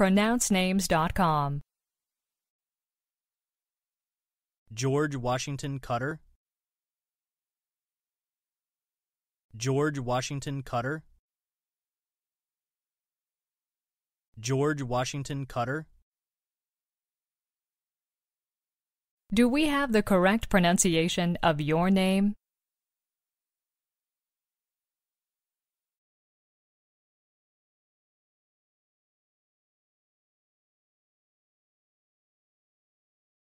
pronouncenames.com. George Washington Cutter George Washington Cutter George Washington Cutter Do we have the correct pronunciation of your name?